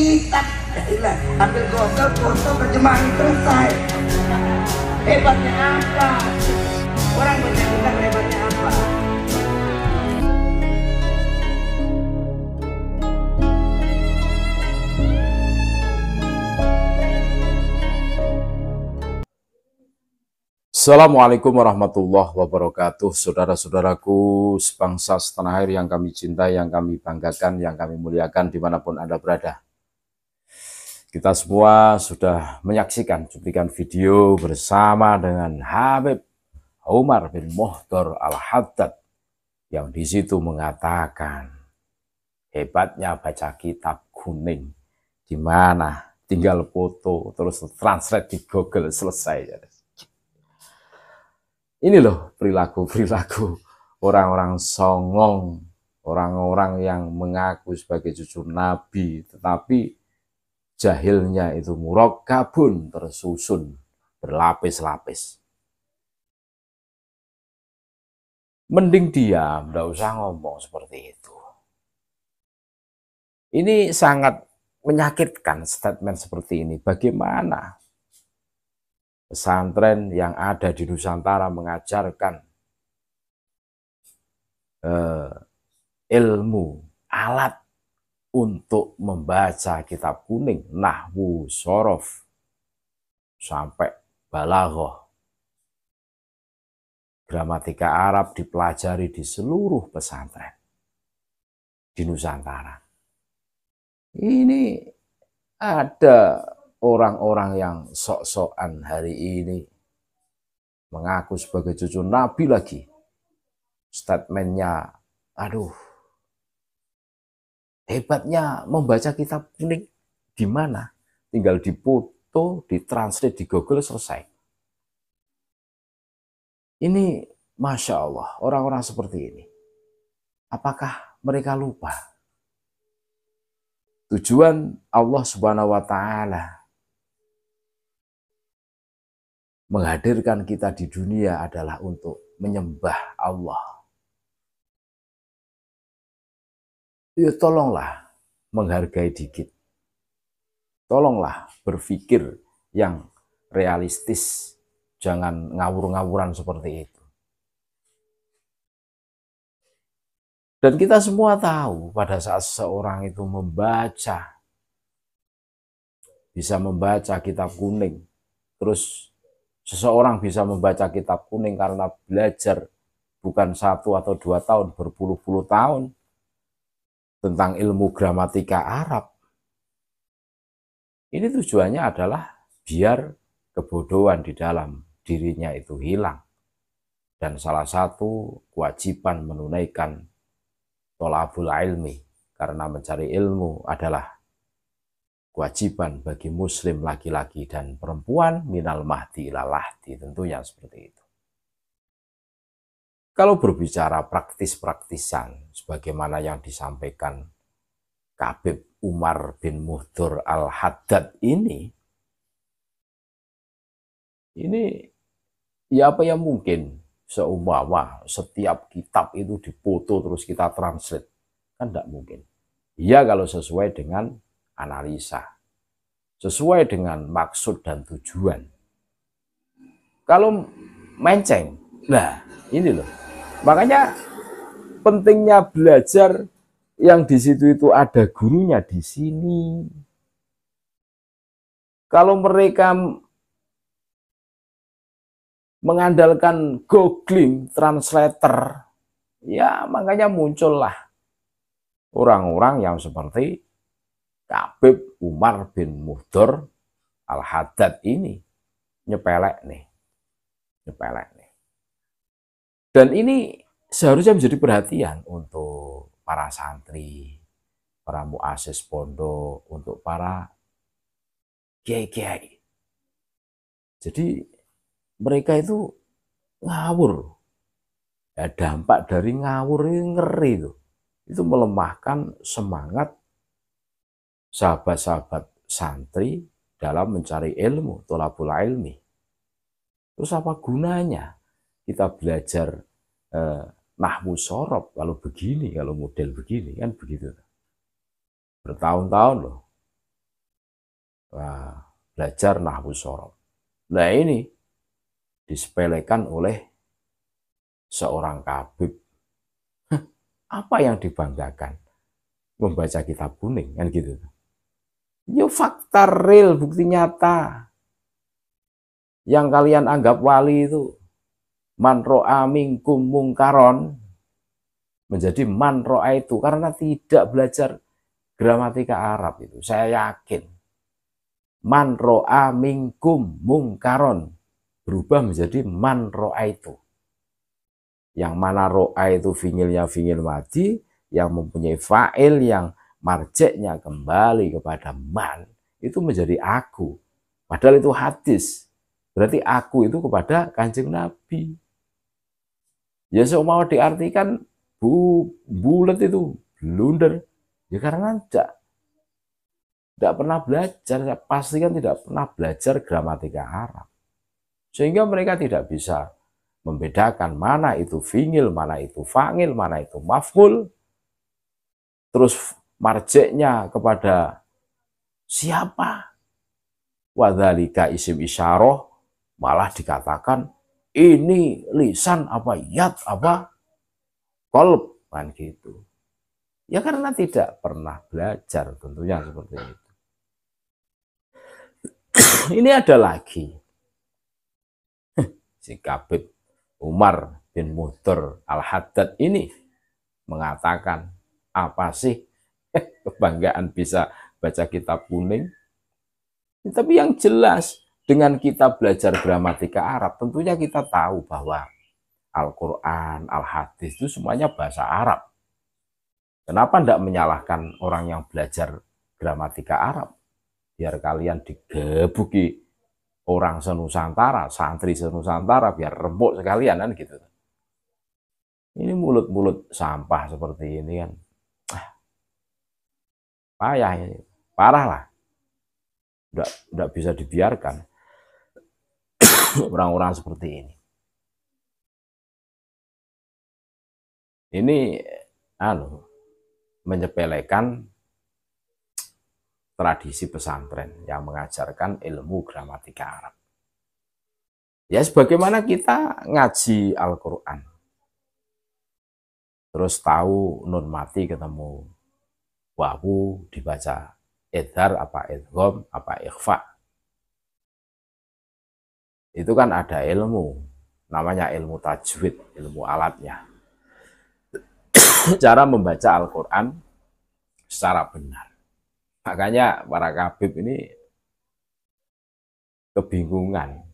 kitab ya Gila, ambil gosok, gosok terjemahin selesai Hebatnya apa? Orang banyak kitab hebatnya apa? Assalamualaikum warahmatullahi wabarakatuh Saudara-saudaraku sebangsa setanah air yang kami cintai, yang kami banggakan, yang kami muliakan dimanapun Anda berada kita semua sudah menyaksikan cuplikan video bersama dengan Habib Umar bin Mohdor Al-Haddad yang di situ mengatakan hebatnya baca kitab kuning di tinggal foto terus translate di Google selesai. Ini loh perilaku-perilaku orang-orang songong, orang-orang yang mengaku sebagai cucu nabi tetapi jahilnya itu gabun tersusun berlapis-lapis. Mending diam, tidak usah ngomong seperti itu. Ini sangat menyakitkan statement seperti ini. Bagaimana pesantren yang ada di Nusantara mengajarkan eh, ilmu, alat untuk membaca kitab kuning nahwu sorof sampai balaghah gramatika Arab dipelajari di seluruh pesantren di Nusantara. Ini ada orang-orang yang sok-sokan hari ini mengaku sebagai cucu Nabi lagi. Statementnya, aduh, hebatnya membaca kitab kuning di mana? Tinggal dipoto, ditranslate di Google selesai. Ini masya Allah orang-orang seperti ini. Apakah mereka lupa? Tujuan Allah Subhanahu wa taala menghadirkan kita di dunia adalah untuk menyembah Allah ya tolonglah menghargai dikit. Tolonglah berpikir yang realistis. Jangan ngawur-ngawuran seperti itu. Dan kita semua tahu pada saat seseorang itu membaca, bisa membaca kitab kuning, terus seseorang bisa membaca kitab kuning karena belajar bukan satu atau dua tahun, berpuluh-puluh tahun, tentang ilmu gramatika Arab. Ini tujuannya adalah biar kebodohan di dalam dirinya itu hilang. Dan salah satu kewajiban menunaikan tolabul ilmi karena mencari ilmu adalah kewajiban bagi muslim laki-laki dan perempuan minal mahdi ilalahdi tentunya seperti itu. Kalau berbicara praktis-praktisan, sebagaimana yang disampaikan Kabib Umar bin Muhtur al-Haddad ini, ini ya apa yang mungkin seumpama setiap kitab itu dipoto terus kita translate. Kan tidak mungkin. Iya kalau sesuai dengan analisa. Sesuai dengan maksud dan tujuan. Kalau menceng, nah ini loh Makanya pentingnya belajar yang di situ itu ada gurunya di sini. Kalau mereka mengandalkan googling translator, ya makanya muncullah orang-orang yang seperti Kabib Umar bin Muhdor Al-Haddad ini nyepelek nih. Nyepelek nih. Dan ini seharusnya menjadi perhatian untuk para santri, para muasis pondok, untuk para kiai-kiai. Jadi mereka itu ngawur. Ya, dampak dari ngawur ini ngeri itu. Itu melemahkan semangat sahabat-sahabat santri dalam mencari ilmu, tolabul ilmi. Terus apa gunanya? kita belajar eh, nahwu sorob kalau begini, kalau model begini kan begitu. Bertahun-tahun loh. Nah, belajar nahwu sorob. Nah ini disepelekan oleh seorang kabib. apa yang dibanggakan? Membaca kitab kuning kan gitu. Ya fakta real, bukti nyata. Yang kalian anggap wali itu Manroa mingkum kumung mungkaron menjadi manroa itu karena tidak belajar gramatika Arab itu. Saya yakin manroa mingkum kumung mungkaron berubah menjadi manroa itu. Yang mana ro'a itu vinilnya vinil mati, yang mempunyai fa'il yang marjeknya kembali kepada man itu menjadi aku. Padahal itu hadis. Berarti aku itu kepada kanjeng Nabi. Ya seumpama diartikan bu, bulat itu blunder. Ya karena tidak tidak pernah belajar, pastikan tidak pernah belajar gramatika Arab. Sehingga mereka tidak bisa membedakan mana itu fingil, mana itu fangil, mana itu maful. Terus marjeknya kepada siapa? Wadhalika isim isyaroh malah dikatakan ini lisan apa yat apa kolb kan gitu ya karena tidak pernah belajar tentunya seperti itu ini ada lagi si Kabib Umar bin Mutur al Haddad ini mengatakan apa sih kebanggaan bisa baca kitab kuning ya, tapi yang jelas dengan kita belajar gramatika Arab, tentunya kita tahu bahwa Al-Quran, Al-Hadis itu semuanya bahasa Arab. Kenapa tidak menyalahkan orang yang belajar gramatika Arab? Biar kalian digebuki orang senusantara, santri senusantara, biar rembuk sekalian kan gitu. Ini mulut-mulut sampah seperti ini kan. Ah, payah ini, parah lah. tidak bisa dibiarkan orang-orang seperti ini. Ini anu menyepelekan tradisi pesantren yang mengajarkan ilmu gramatika Arab. Ya sebagaimana kita ngaji Al-Qur'an. Terus tahu nun mati ketemu wabu, dibaca edhar apa edhom apa ikhfa itu kan ada ilmu, namanya ilmu tajwid, ilmu alatnya. Cara membaca Al-Quran secara benar. Makanya para kabib ini kebingungan.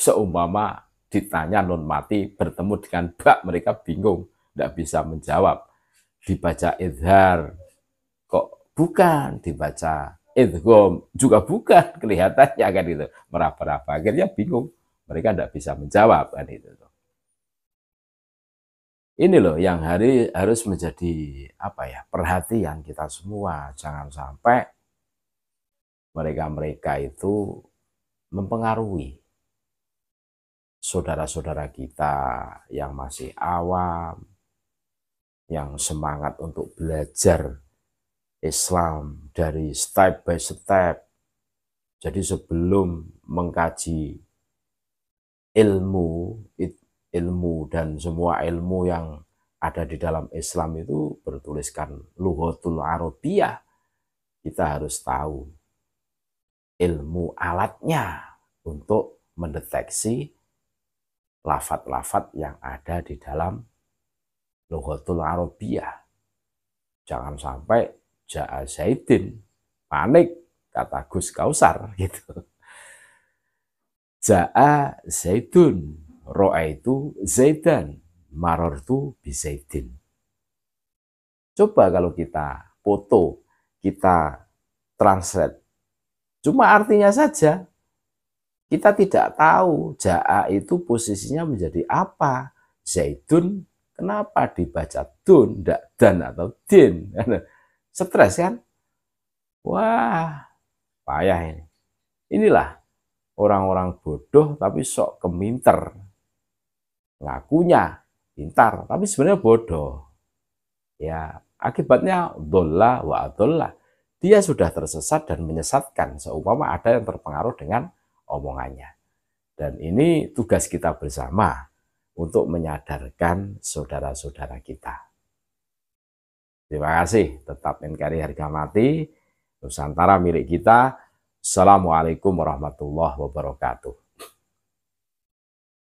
Seumpama ditanya non mati bertemu dengan bak mereka bingung, tidak bisa menjawab. Dibaca idhar, kok bukan dibaca itu juga bukan kelihatannya kan gitu meraba-raba akhirnya bingung mereka tidak bisa menjawab kan itu ini loh yang hari harus menjadi apa ya perhatian kita semua jangan sampai mereka-mereka itu mempengaruhi saudara-saudara kita yang masih awam, yang semangat untuk belajar Islam dari step by step. Jadi sebelum mengkaji ilmu ilmu dan semua ilmu yang ada di dalam Islam itu bertuliskan Luhutul arabiyah kita harus tahu ilmu alatnya untuk mendeteksi lafat-lafat yang ada di dalam Luhutul arabiyah jangan sampai Ja'a Zaidin. Panik, kata Gus Kausar. gitu. Ja'a Zaidun. Ro'a itu Zaidan. Maror itu Bizaidin. Coba kalau kita foto, kita translate. Cuma artinya saja, kita tidak tahu ja'a itu posisinya menjadi apa. Zaidun kenapa dibaca dun, dan atau din. Stres kan? Wah, payah ini. Inilah orang-orang bodoh tapi sok keminter. Ngakunya pintar tapi sebenarnya bodoh. Ya, akibatnya dolla wa adolla. Dia sudah tersesat dan menyesatkan seumpama ada yang terpengaruh dengan omongannya. Dan ini tugas kita bersama untuk menyadarkan saudara-saudara kita. Terima kasih. Tetap NKRI harga mati. Nusantara milik kita. Assalamualaikum warahmatullahi wabarakatuh.